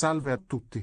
Salve a tutti!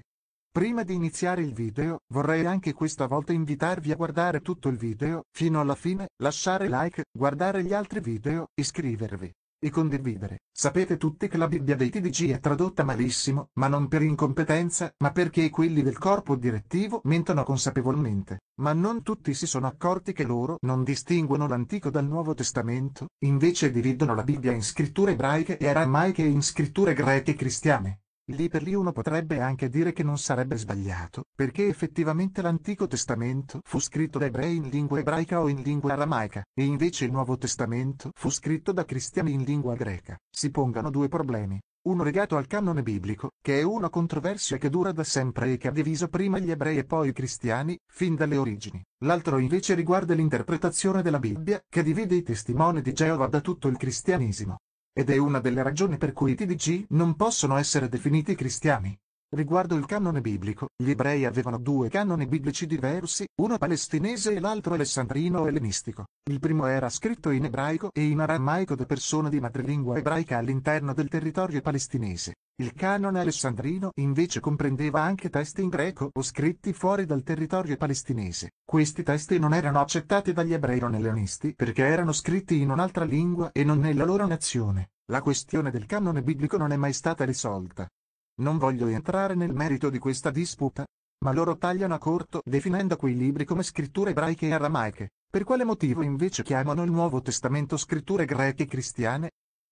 Prima di iniziare il video, vorrei anche questa volta invitarvi a guardare tutto il video, fino alla fine, lasciare like, guardare gli altri video, iscrivervi e condividere. Sapete tutti che la Bibbia dei TDG è tradotta malissimo, ma non per incompetenza, ma perché quelli del corpo direttivo mentono consapevolmente. Ma non tutti si sono accorti che loro non distinguono l'Antico dal Nuovo Testamento, invece dividono la Bibbia in scritture ebraiche e aramaiche e in scritture greche e cristiane. Lì per lì uno potrebbe anche dire che non sarebbe sbagliato, perché effettivamente l'Antico Testamento fu scritto da ebrei in lingua ebraica o in lingua aramaica, e invece il Nuovo Testamento fu scritto da cristiani in lingua greca. Si pongano due problemi. Uno legato al canone biblico, che è una controversia che dura da sempre e che ha diviso prima gli ebrei e poi i cristiani, fin dalle origini. L'altro invece riguarda l'interpretazione della Bibbia, che divide i testimoni di Geova da tutto il cristianesimo ed è una delle ragioni per cui i TDC non possono essere definiti cristiani. Riguardo il canone biblico, gli ebrei avevano due canoni biblici diversi, uno palestinese e l'altro alessandrino ellenistico. Il primo era scritto in ebraico e in aramaico da persone di madrelingua ebraica all'interno del territorio palestinese. Il canone alessandrino invece comprendeva anche testi in greco o scritti fuori dal territorio palestinese. Questi testi non erano accettati dagli ebrei o ellenisti perché erano scritti in un'altra lingua e non nella loro nazione. La questione del canone biblico non è mai stata risolta. Non voglio entrare nel merito di questa disputa, ma loro tagliano a corto definendo quei libri come scritture ebraiche e aramaiche. Per quale motivo invece chiamano il Nuovo Testamento scritture greche e cristiane?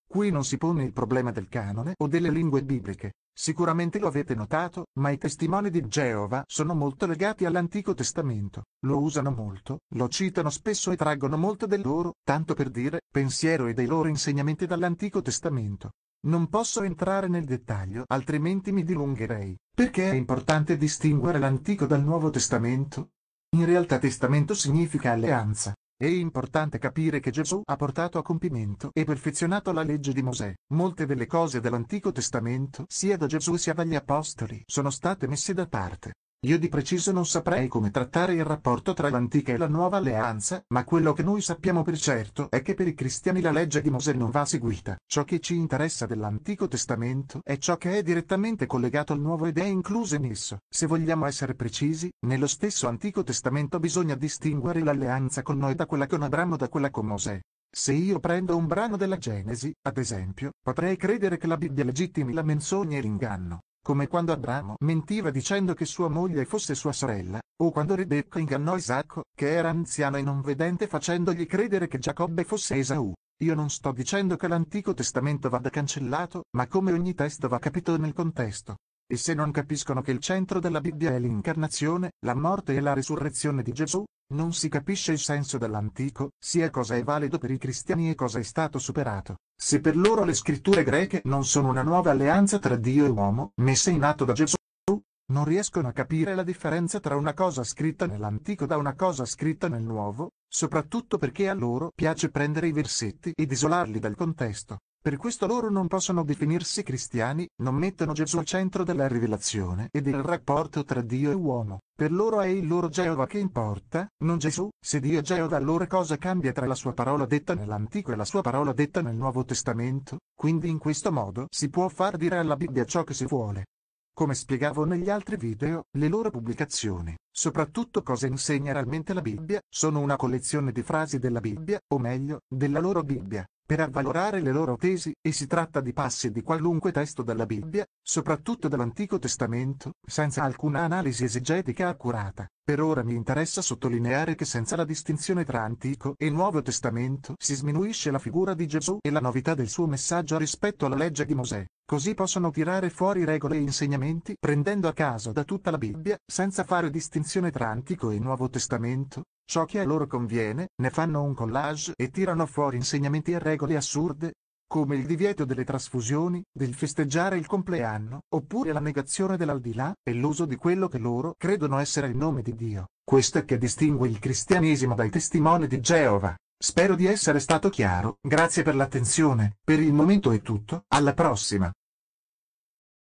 Qui non si pone il problema del canone o delle lingue bibliche. Sicuramente lo avete notato, ma i testimoni di Geova sono molto legati all'Antico Testamento, lo usano molto, lo citano spesso e traggono molto del loro, tanto per dire, pensiero e dei loro insegnamenti dall'Antico Testamento. Non posso entrare nel dettaglio, altrimenti mi dilungherei, perché è importante distinguere l'Antico dal Nuovo Testamento. In realtà testamento significa alleanza. È importante capire che Gesù ha portato a compimento e perfezionato la legge di Mosè. Molte delle cose dell'Antico Testamento, sia da Gesù sia dagli Apostoli, sono state messe da parte. Io di preciso non saprei come trattare il rapporto tra l'antica e la nuova alleanza, ma quello che noi sappiamo per certo è che per i cristiani la legge di Mosè non va seguita. Ciò che ci interessa dell'Antico Testamento è ciò che è direttamente collegato al Nuovo ed è incluso in esso. Se vogliamo essere precisi, nello stesso Antico Testamento bisogna distinguere l'alleanza con noi da quella con Abramo da quella con Mosè. Se io prendo un brano della Genesi, ad esempio, potrei credere che la Bibbia legittimi la menzogna e l'inganno come quando Abramo mentiva dicendo che sua moglie fosse sua sorella, o quando Rebecca ingannò Isacco, che era anziano e non vedente facendogli credere che Giacobbe fosse Esaù. Io non sto dicendo che l'Antico Testamento vada cancellato, ma come ogni testo va capito nel contesto. E se non capiscono che il centro della Bibbia è l'incarnazione, la morte e la risurrezione di Gesù, non si capisce il senso dell'antico, sia cosa è valido per i cristiani e cosa è stato superato. Se per loro le scritture greche non sono una nuova alleanza tra Dio e uomo, messa in atto da Gesù, non riescono a capire la differenza tra una cosa scritta nell'Antico da una cosa scritta nel Nuovo, soprattutto perché a loro piace prendere i versetti ed isolarli dal contesto. Per questo loro non possono definirsi cristiani, non mettono Gesù al centro della rivelazione e del rapporto tra Dio e uomo. Per loro è il loro Geova che importa, non Gesù. Se Dio è Geova allora cosa cambia tra la sua parola detta nell'Antico e la sua parola detta nel Nuovo Testamento? Quindi in questo modo si può far dire alla Bibbia ciò che si vuole. Come spiegavo negli altri video, le loro pubblicazioni, soprattutto cosa insegna realmente la Bibbia, sono una collezione di frasi della Bibbia, o meglio, della loro Bibbia, per avvalorare le loro tesi, e si tratta di passi di qualunque testo della Bibbia, soprattutto dell'Antico Testamento, senza alcuna analisi esegetica accurata. Per ora mi interessa sottolineare che senza la distinzione tra Antico e Nuovo Testamento si sminuisce la figura di Gesù e la novità del suo messaggio rispetto alla legge di Mosè. Così possono tirare fuori regole e insegnamenti prendendo a caso da tutta la Bibbia, senza fare distinzione tra Antico e Nuovo Testamento, Ciò che a loro conviene, ne fanno un collage e tirano fuori insegnamenti e regole assurde, come il divieto delle trasfusioni, del festeggiare il compleanno, oppure la negazione dell'aldilà e l'uso di quello che loro credono essere il nome di Dio. Questo è che distingue il cristianesimo dai testimoni di Geova. Spero di essere stato chiaro, grazie per l'attenzione, per il momento è tutto, alla prossima.